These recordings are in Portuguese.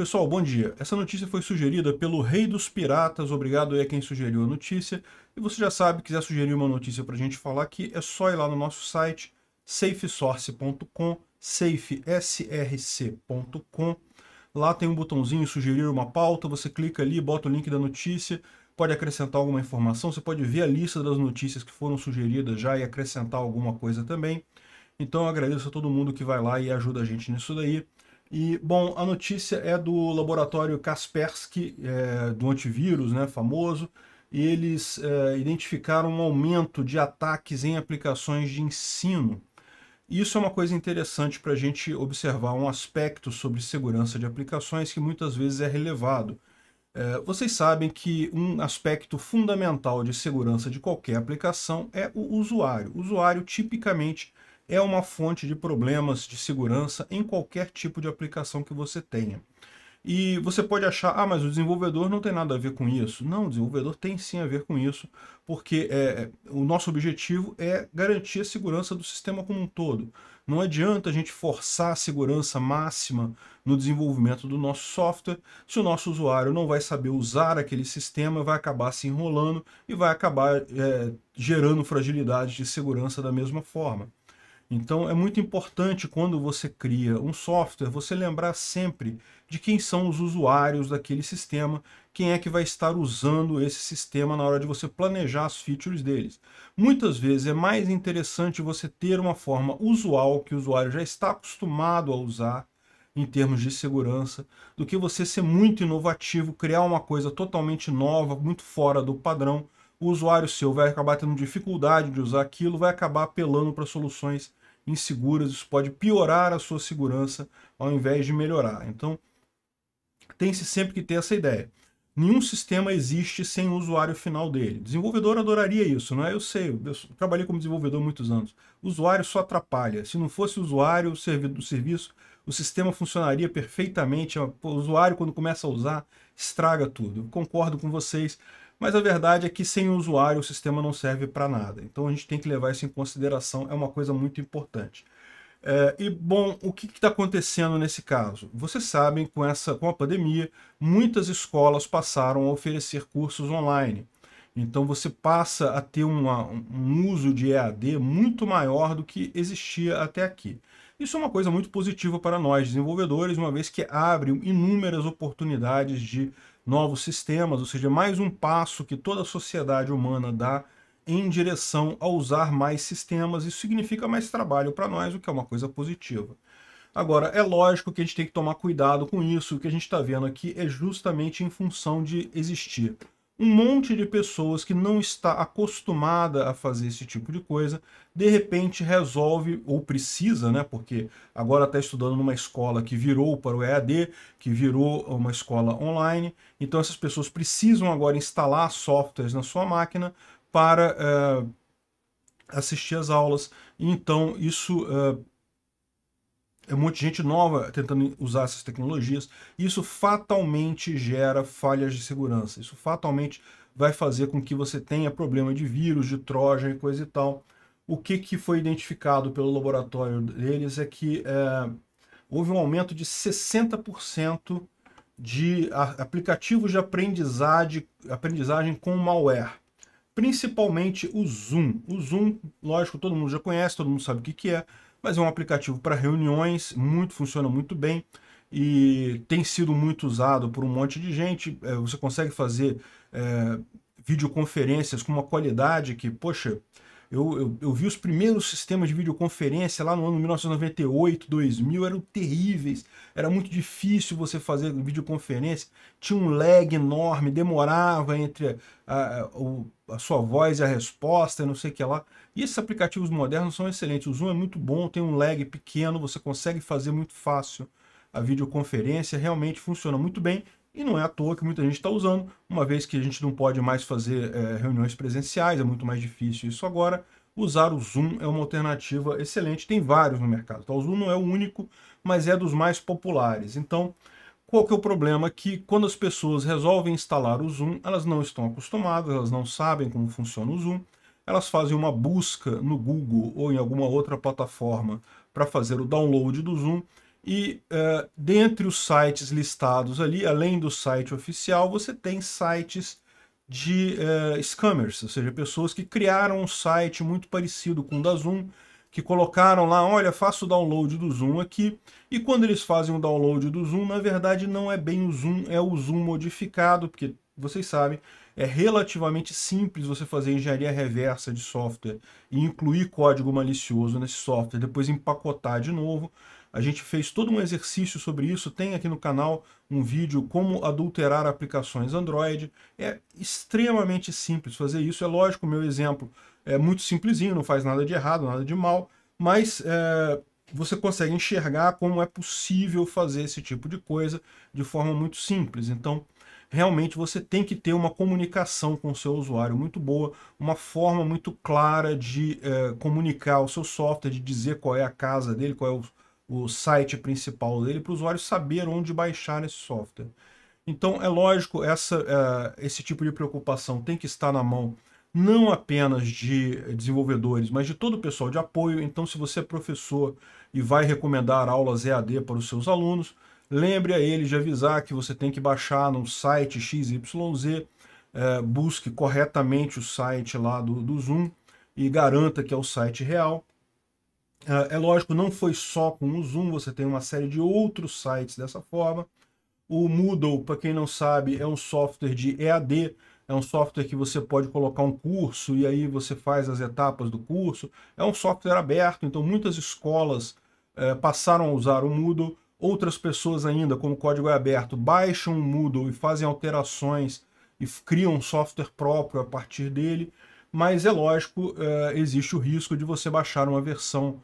Pessoal, bom dia. Essa notícia foi sugerida pelo Rei dos Piratas. Obrigado aí a quem sugeriu a notícia. E você já sabe, quiser sugerir uma notícia para a gente falar aqui, é só ir lá no nosso site safesource.com, safesrc.com. Lá tem um botãozinho sugerir uma pauta, você clica ali, bota o link da notícia, pode acrescentar alguma informação, você pode ver a lista das notícias que foram sugeridas já e acrescentar alguma coisa também. Então eu agradeço a todo mundo que vai lá e ajuda a gente nisso daí. E, bom, a notícia é do laboratório Kaspersky, é, do antivírus, né, famoso, e eles é, identificaram um aumento de ataques em aplicações de ensino. Isso é uma coisa interessante para a gente observar um aspecto sobre segurança de aplicações que muitas vezes é relevado. É, vocês sabem que um aspecto fundamental de segurança de qualquer aplicação é o usuário. O usuário tipicamente é uma fonte de problemas de segurança em qualquer tipo de aplicação que você tenha. E você pode achar, ah, mas o desenvolvedor não tem nada a ver com isso. Não, o desenvolvedor tem sim a ver com isso, porque é, é, o nosso objetivo é garantir a segurança do sistema como um todo. Não adianta a gente forçar a segurança máxima no desenvolvimento do nosso software se o nosso usuário não vai saber usar aquele sistema, vai acabar se enrolando e vai acabar é, gerando fragilidades de segurança da mesma forma. Então é muito importante quando você cria um software, você lembrar sempre de quem são os usuários daquele sistema, quem é que vai estar usando esse sistema na hora de você planejar as features deles. Muitas vezes é mais interessante você ter uma forma usual que o usuário já está acostumado a usar em termos de segurança, do que você ser muito inovativo, criar uma coisa totalmente nova, muito fora do padrão, o usuário seu vai acabar tendo dificuldade de usar aquilo, vai acabar apelando para soluções inseguras, isso pode piorar a sua segurança ao invés de melhorar. Então, tem-se sempre que ter essa ideia. Nenhum sistema existe sem o usuário final dele. Desenvolvedor adoraria isso, não é? Eu sei, eu trabalhei como desenvolvedor muitos anos. O usuário só atrapalha. Se não fosse o usuário do serviço, o sistema funcionaria perfeitamente. O usuário, quando começa a usar, estraga tudo. Eu concordo com vocês. Mas a verdade é que sem o usuário o sistema não serve para nada. Então a gente tem que levar isso em consideração, é uma coisa muito importante. É, e bom, o que está acontecendo nesse caso? Vocês sabem, com, essa, com a pandemia, muitas escolas passaram a oferecer cursos online. Então você passa a ter uma, um uso de EAD muito maior do que existia até aqui. Isso é uma coisa muito positiva para nós desenvolvedores, uma vez que abre inúmeras oportunidades de novos sistemas, ou seja, mais um passo que toda a sociedade humana dá em direção a usar mais sistemas. Isso significa mais trabalho para nós, o que é uma coisa positiva. Agora, é lógico que a gente tem que tomar cuidado com isso. O que a gente está vendo aqui é justamente em função de existir um monte de pessoas que não está acostumada a fazer esse tipo de coisa, de repente resolve ou precisa, né? Porque agora está estudando numa escola que virou para o EAD, que virou uma escola online. Então essas pessoas precisam agora instalar softwares na sua máquina para eh, assistir às aulas. Então isso eh, é um monte de gente nova tentando usar essas tecnologias. Isso fatalmente gera falhas de segurança. Isso fatalmente vai fazer com que você tenha problema de vírus, de troja e coisa e tal. O que, que foi identificado pelo laboratório deles é que é, houve um aumento de 60% de aplicativos de aprendizagem, aprendizagem com malware principalmente o Zoom. O Zoom, lógico, todo mundo já conhece, todo mundo sabe o que, que é mas é um aplicativo para reuniões, muito funciona muito bem e tem sido muito usado por um monte de gente. É, você consegue fazer é, videoconferências com uma qualidade que, poxa, eu, eu, eu, vi os primeiros sistemas de videoconferência lá no ano 1998, 2000, eram terríveis. Era muito difícil você fazer videoconferência, tinha um lag enorme, demorava entre a, a, a sua voz e a resposta, não sei o que lá. E esses aplicativos modernos são excelentes. O Zoom é muito bom, tem um lag pequeno, você consegue fazer muito fácil a videoconferência, realmente funciona muito bem. E não é à toa que muita gente está usando, uma vez que a gente não pode mais fazer é, reuniões presenciais, é muito mais difícil isso agora. Usar o Zoom é uma alternativa excelente, tem vários no mercado. Tá? O Zoom não é o único, mas é dos mais populares. Então, qual que é o problema? Que quando as pessoas resolvem instalar o Zoom, elas não estão acostumadas, elas não sabem como funciona o Zoom, elas fazem uma busca no Google ou em alguma outra plataforma para fazer o download do Zoom e uh, dentre os sites listados ali, além do site oficial, você tem sites de uh, scammers, ou seja, pessoas que criaram um site muito parecido com o da Zoom, que colocaram lá, olha, faço o download do Zoom aqui, e quando eles fazem o download do Zoom, na verdade não é bem o Zoom, é o Zoom modificado, porque vocês sabem, é relativamente simples você fazer engenharia reversa de software e incluir código malicioso nesse software, depois empacotar de novo. A gente fez todo um exercício sobre isso, tem aqui no canal um vídeo como adulterar aplicações Android. É extremamente simples fazer isso, é lógico, meu exemplo é muito simplesinho, não faz nada de errado, nada de mal, mas é, você consegue enxergar como é possível fazer esse tipo de coisa de forma muito simples. Então, realmente você tem que ter uma comunicação com o seu usuário muito boa, uma forma muito clara de é, comunicar o seu software, de dizer qual é a casa dele, qual é o, o site principal dele, para o usuário saber onde baixar esse software. Então, é lógico, essa, é, esse tipo de preocupação tem que estar na mão não apenas de desenvolvedores, mas de todo o pessoal de apoio. Então, se você é professor e vai recomendar aulas EAD para os seus alunos, Lembre a ele de avisar que você tem que baixar no site XYZ, é, busque corretamente o site lá do, do Zoom e garanta que é o site real. É, é lógico, não foi só com o Zoom, você tem uma série de outros sites dessa forma. O Moodle, para quem não sabe, é um software de EAD, é um software que você pode colocar um curso e aí você faz as etapas do curso. É um software aberto, então muitas escolas é, passaram a usar o Moodle Outras pessoas ainda, como o código é aberto, baixam o Moodle e fazem alterações e criam um software próprio a partir dele. Mas é lógico, eh, existe o risco de você baixar uma versão,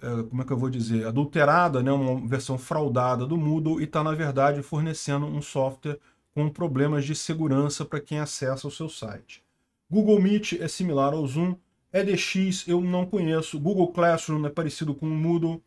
eh, como é que eu vou dizer, adulterada, né? uma versão fraudada do Moodle e está, na verdade, fornecendo um software com problemas de segurança para quem acessa o seu site. Google Meet é similar ao Zoom, EDX eu não conheço, Google Classroom é parecido com o Moodle,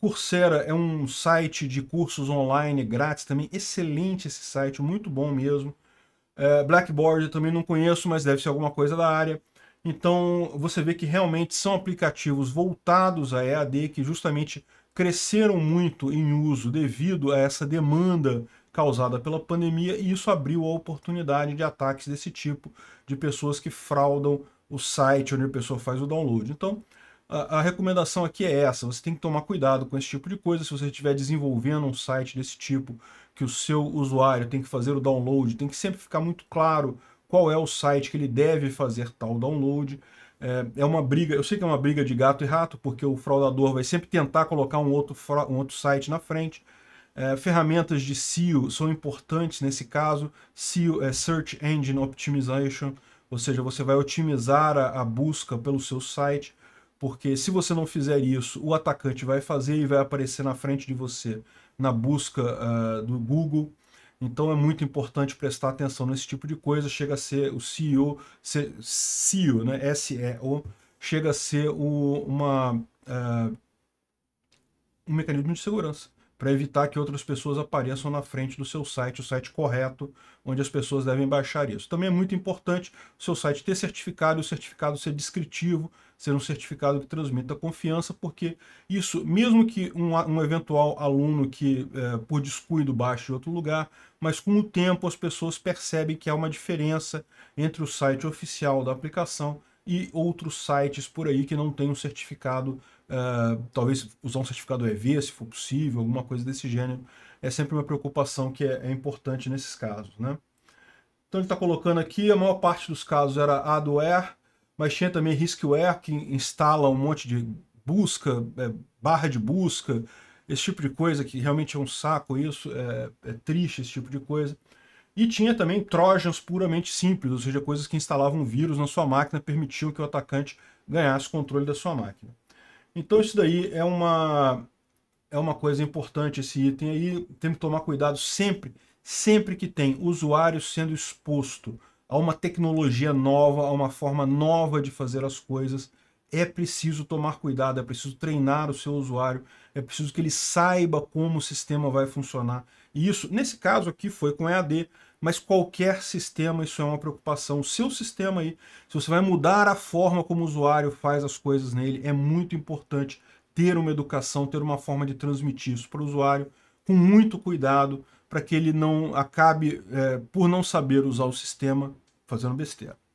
Coursera é um site de cursos online grátis também, excelente esse site, muito bom mesmo. É, Blackboard eu também não conheço, mas deve ser alguma coisa da área. Então você vê que realmente são aplicativos voltados a EAD que justamente cresceram muito em uso devido a essa demanda causada pela pandemia e isso abriu a oportunidade de ataques desse tipo de pessoas que fraudam o site onde a pessoa faz o download. Então a, recomendação aqui é essa, você tem que tomar cuidado com esse tipo de coisa, se você estiver desenvolvendo um site desse tipo, que o seu usuário tem que fazer o download, tem que sempre ficar muito claro qual é o site que ele deve fazer tal download, é, é uma briga, eu sei que é uma briga de gato e rato, porque o fraudador vai sempre tentar colocar um outro, um outro site na frente. É, ferramentas de SEO são importantes nesse caso. SEO é Search Engine Optimization, ou seja, você vai otimizar a, a busca pelo seu site. Porque se você não fizer isso, o atacante vai fazer e vai aparecer na frente de você na busca uh, do Google. Então é muito importante prestar atenção nesse tipo de coisa. Chega a ser o CEO, ser, CEO, né? o chega a ser o, uma, uh, um mecanismo de segurança para evitar que outras pessoas apareçam na frente do seu site, o site correto, onde as pessoas devem baixar isso. Também é muito importante o seu site ter certificado, o certificado ser descritivo, ser um certificado que transmita confiança, porque isso, mesmo que um, um eventual aluno que é, por descuido baixe em outro lugar, mas com o tempo as pessoas percebem que há uma diferença entre o site oficial da aplicação e outros sites por aí que não têm um certificado, uh, talvez usar um certificado EV, se for possível, alguma coisa desse gênero. É sempre uma preocupação que é, é importante nesses casos, né? Então ele está colocando aqui, a maior parte dos casos era adware, mas tinha também riskware, que instala um monte de busca, é, barra de busca, esse tipo de coisa, que realmente é um saco isso, é, é triste esse tipo de coisa. E tinha também trojans puramente simples, ou seja, coisas que instalavam vírus na sua máquina, permitiam que o atacante ganhasse controle da sua máquina. Então isso daí é uma, é uma coisa importante esse item aí, tem que tomar cuidado sempre, sempre que tem usuário sendo exposto a uma tecnologia nova, a uma forma nova de fazer as coisas, é preciso tomar cuidado, é preciso treinar o seu usuário, é preciso que ele saiba como o sistema vai funcionar. E isso, nesse caso aqui, foi com EAD, mas qualquer sistema isso é uma preocupação. O seu sistema aí, se você vai mudar a forma como o usuário faz as coisas nele, é muito importante ter uma educação, ter uma forma de transmitir isso para o usuário com muito cuidado para que ele não acabe, é, por não saber usar o sistema, fazendo besteira.